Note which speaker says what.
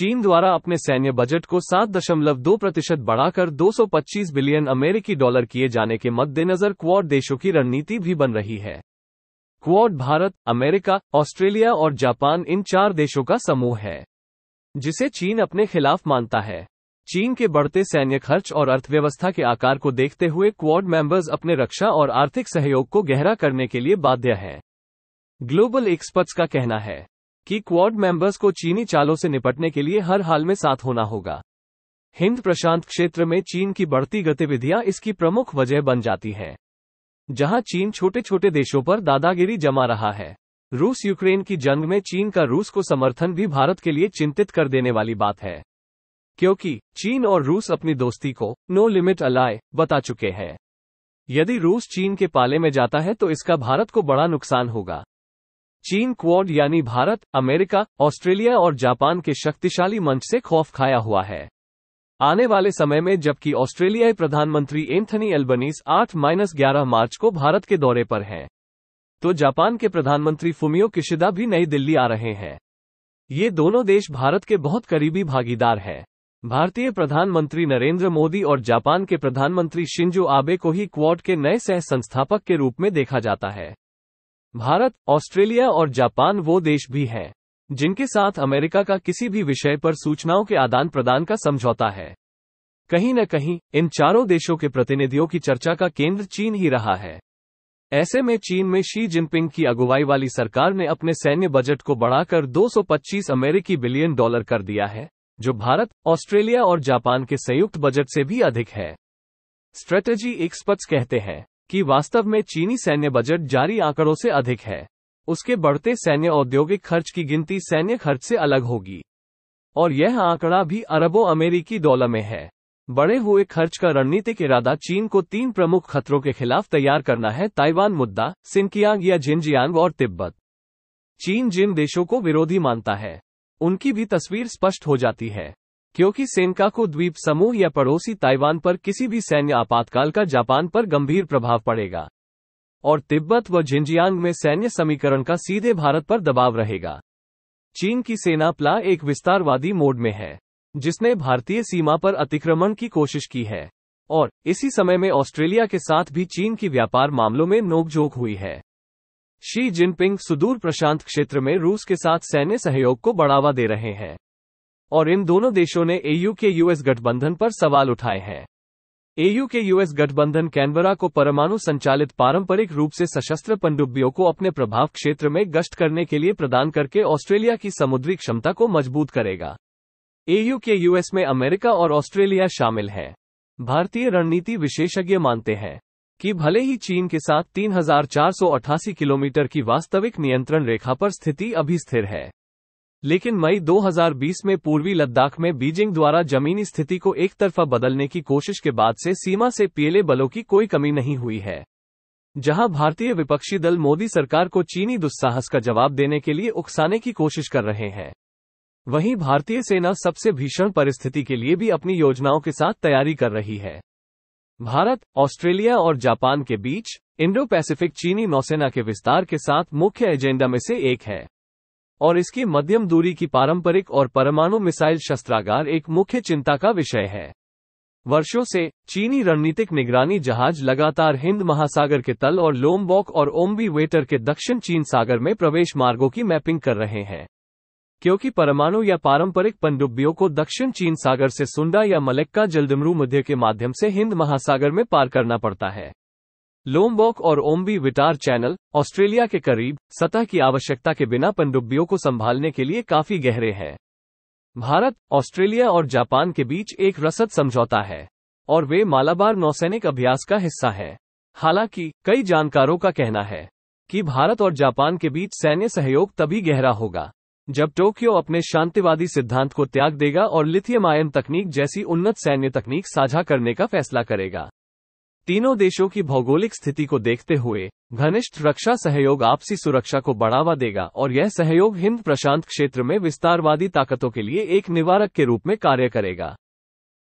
Speaker 1: चीन द्वारा अपने सैन्य बजट को 7.2 प्रतिशत बढ़ाकर 225 बिलियन अमेरिकी डॉलर किए जाने के मद्देनजर क्वाड देशों की रणनीति भी बन रही है क्वाड भारत अमेरिका ऑस्ट्रेलिया और जापान इन चार देशों का समूह है जिसे चीन अपने खिलाफ मानता है चीन के बढ़ते सैन्य खर्च और अर्थव्यवस्था के आकार को देखते हुए क्वाड मेंबर्स अपने रक्षा और आर्थिक सहयोग को गहरा करने के लिए बाध्य हैं ग्लोबल एक्सपर्ट्स का कहना है कि क्वाड मेंबर्स को चीनी चालों से निपटने के लिए हर हाल में साथ होना होगा हिंद प्रशांत क्षेत्र में चीन की बढ़ती गतिविधियां इसकी प्रमुख वजह बन जाती हैं जहां चीन छोटे छोटे देशों पर दादागिरी जमा रहा है रूस यूक्रेन की जंग में चीन का रूस को समर्थन भी भारत के लिए चिंतित कर देने वाली बात है क्योंकि चीन और रूस अपनी दोस्ती को नो लिमिट अलाय बता चुके हैं यदि रूस चीन के पाले में जाता है तो इसका भारत को बड़ा नुकसान होगा चीन क्वाड यानी भारत अमेरिका ऑस्ट्रेलिया और जापान के शक्तिशाली मंच से खौफ खाया हुआ है आने वाले समय में जबकि ऑस्ट्रेलियाई प्रधानमंत्री एंथनी एल्बनीस 8 माइनस ग्यारह मार्च को भारत के दौरे पर हैं तो जापान के प्रधानमंत्री फुमियो किशिदा भी नई दिल्ली आ रहे हैं ये दोनों देश भारत के बहुत करीबी भागीदार हैं भारतीय प्रधानमंत्री नरेंद्र मोदी और जापान के प्रधानमंत्री शिंजो आबे को ही क्वाड के नए सह संस्थापक के रूप में देखा जाता है भारत ऑस्ट्रेलिया और जापान वो देश भी हैं जिनके साथ अमेरिका का किसी भी विषय पर सूचनाओं के आदान प्रदान का समझौता है कहीं न कहीं इन चारों देशों के प्रतिनिधियों की चर्चा का केंद्र चीन ही रहा है ऐसे में चीन में शी जिनपिंग की अगुवाई वाली सरकार ने अपने सैन्य बजट को बढ़ाकर 225 अमेरिकी बिलियन डॉलर कर दिया है जो भारत ऑस्ट्रेलिया और जापान के संयुक्त बजट से भी अधिक है स्ट्रेटेजी एक्सपर्ट्स कहते हैं कि वास्तव में चीनी सैन्य बजट जारी आंकड़ों से अधिक है उसके बढ़ते सैन्य औद्योगिक खर्च की गिनती सैन्य खर्च से अलग होगी और यह आंकड़ा भी अरबों अमेरिकी डॉलर में है बढ़े हुए खर्च का रणनीतिक इरादा चीन को तीन प्रमुख खतरों के खिलाफ तैयार करना है ताइवान मुद्दा सिंकियांग या जिनजियांग और तिब्बत चीन जिन देशों को विरोधी मानता है उनकी भी तस्वीर स्पष्ट हो जाती है क्योंकि सेनका को द्वीप समूह या पड़ोसी ताइवान पर किसी भी सैन्य आपातकाल का जापान पर गंभीर प्रभाव पड़ेगा और तिब्बत व झिंजियांग में सैन्य समीकरण का सीधे भारत पर दबाव रहेगा चीन की सेना प्ला एक विस्तारवादी मोड में है जिसने भारतीय सीमा पर अतिक्रमण की कोशिश की है और इसी समय में ऑस्ट्रेलिया के साथ भी चीन की व्यापार मामलों में नोकझोंक हुई है शी जिनपिंग सुदूर प्रशांत क्षेत्र में रूस के साथ सैन्य सहयोग को बढ़ावा दे रहे हैं और इन दोनों देशों ने एयू के यूएस गठबंधन पर सवाल उठाए हैं एयू के यूएस गठबंधन कैनबरा को परमाणु संचालित पारंपरिक रूप से सशस्त्र पनडुब्बियों को अपने प्रभाव क्षेत्र में गश्त करने के लिए प्रदान करके ऑस्ट्रेलिया की समुद्री क्षमता को मजबूत करेगा एयू के यूएस में अमेरिका और ऑस्ट्रेलिया शामिल हैं भारतीय रणनीति विशेषज्ञ मानते हैं कि भले ही चीन के साथ तीन किलोमीटर की वास्तविक नियंत्रण रेखा पर स्थिति अभी स्थिर है लेकिन मई 2020 में पूर्वी लद्दाख में बीजिंग द्वारा जमीनी स्थिति को एक तरफा बदलने की कोशिश के बाद से सीमा से पीएलए बलों की कोई कमी नहीं हुई है जहां भारतीय विपक्षी दल मोदी सरकार को चीनी दुस्साहस का जवाब देने के लिए उकसाने की कोशिश कर रहे हैं वहीं भारतीय सेना सबसे भीषण परिस्थिति के लिए भी अपनी योजनाओं के साथ तैयारी कर रही है भारत ऑस्ट्रेलिया और जापान के बीच इंडो पैसिफिक चीनी नौसेना के विस्तार के साथ मुख्य एजेंडा में से एक है और इसकी मध्यम दूरी की पारंपरिक और परमाणु मिसाइल शस्त्रागार एक मुख्य चिंता का विषय है वर्षों से चीनी रणनीतिक निगरानी जहाज लगातार हिंद महासागर के तल और लोमबॉक और ओम्बी वेटर के दक्षिण चीन सागर में प्रवेश मार्गों की मैपिंग कर रहे हैं क्योंकि परमाणु या पारंपरिक पनडुब्बियों को दक्षिण चीन सागर से सुंडा या मलेक्का जलदमरू मध्य के माध्यम से हिंद महासागर में पार करना पड़ता है लोमबोक और ओम्बी विटार चैनल ऑस्ट्रेलिया के करीब सतह की आवश्यकता के बिना पनडुब्बियों को संभालने के लिए काफी गहरे हैं भारत ऑस्ट्रेलिया और जापान के बीच एक रसद समझौता है और वे मालाबार नौसैनिक अभ्यास का हिस्सा हैं हालांकि कई जानकारों का कहना है कि भारत और जापान के बीच सैन्य सहयोग तभी गहरा होगा जब टोक्यो अपने शांतिवादी सिद्धांत को त्याग देगा और लिथियम आयन तकनीक जैसी उन्नत सैन्य तकनीक साझा करने का फैसला करेगा तीनों देशों की भौगोलिक स्थिति को देखते हुए घनिष्ठ रक्षा सहयोग आपसी सुरक्षा को बढ़ावा देगा और यह सहयोग हिंद प्रशांत क्षेत्र में विस्तारवादी ताकतों के लिए एक निवारक के रूप में कार्य करेगा